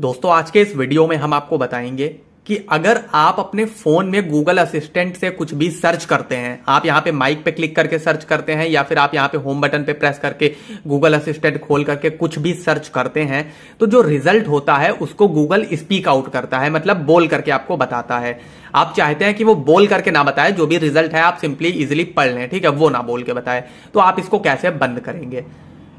दोस्तों आज के इस वीडियो में हम आपको बताएंगे कि अगर आप अपने फोन में गूगल असिस्टेंट से कुछ भी सर्च करते हैं आप यहां पे माइक पे क्लिक करके सर्च करते हैं या फिर आप यहां पे होम बटन पे प्रेस करके गूगल असिस्टेंट खोल करके कुछ भी सर्च करते हैं तो जो रिजल्ट होता है उसको गूगल स्पीक आउट करता है मतलब बोल करके आपको बताता है आप चाहते हैं कि वो बोल करके ना बताए जो भी रिजल्ट है आप सिंपली इजिली पढ़ लें ठीक है वो ना बोल के बताए तो आप इसको कैसे बंद करेंगे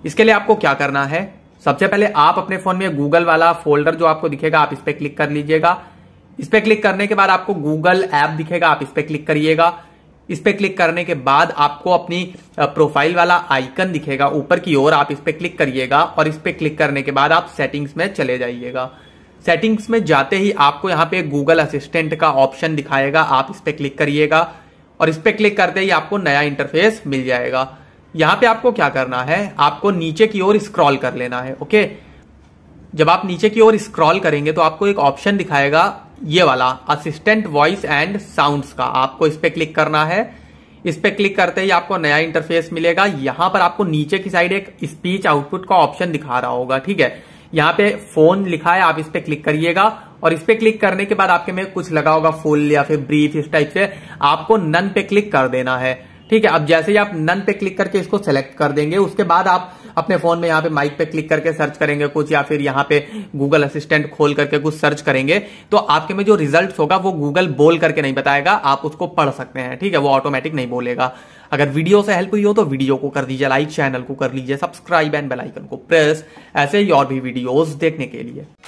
इसके लिए आपको क्या करना है सबसे पहले आप अपने फोन में गूगल वाला फोल्डर जो आपको दिखेगा आप इस पर क्लिक कर लीजिएगा इस पर क्लिक करने के बाद आपको गूगल ऐप दिखेगा आप इस पर क्लिक करिएगा इस पर क्लिक करने के बाद आपको अपनी प्रोफाइल वाला आइकन दिखेगा ऊपर की ओर आप इस पर क्लिक करिएगा और इस पर क्लिक करने के बाद आप सेटिंग्स में चले जाइएगा सेटिंग्स में जाते ही आपको यहाँ पे गूगल असिस्टेंट का ऑप्शन दिखाएगा आप इस पर क्लिक करिएगा और इस पर क्लिक करते ही आपको नया इंटरफेस मिल जाएगा यहां पे आपको क्या करना है आपको नीचे की ओर स्क्रॉल कर लेना है ओके जब आप नीचे की ओर स्क्रॉल करेंगे तो आपको एक ऑप्शन दिखाएगा ये वाला असिस्टेंट वॉइस एंड साउंड्स का आपको इस पर क्लिक करना है इस पर क्लिक करते ही आपको नया इंटरफेस मिलेगा यहां पर आपको नीचे की साइड एक स्पीच आउटपुट का ऑप्शन दिखा रहा होगा ठीक है यहां पे फोन लिखा है आप इस पर क्लिक करिएगा और इस पे क्लिक करने के बाद आपके में कुछ लगा होगा फुल या फिर ब्रीफ इस टाइप से आपको नन पे क्लिक कर देना है ठीक है अब जैसे ही आप नन पे क्लिक करके इसको सेलेक्ट कर देंगे उसके बाद आप अपने फोन में यहाँ पे माइक पे क्लिक करके सर्च करेंगे कुछ या फिर यहाँ पे गूगल असिस्टेंट खोल करके कुछ सर्च करेंगे तो आपके में जो रिजल्ट होगा वो गूगल बोल करके नहीं बताएगा आप उसको पढ़ सकते हैं ठीक है वो ऑटोमेटिक नहीं बोलेगा अगर वीडियो से हेल्प हुई हो तो वीडियो को कर दीजिए लाइक चैनल को कर लीजिए सब्सक्राइब एंड बेलाइकन को प्रेस ऐसे ही और भी वीडियोज देखने के लिए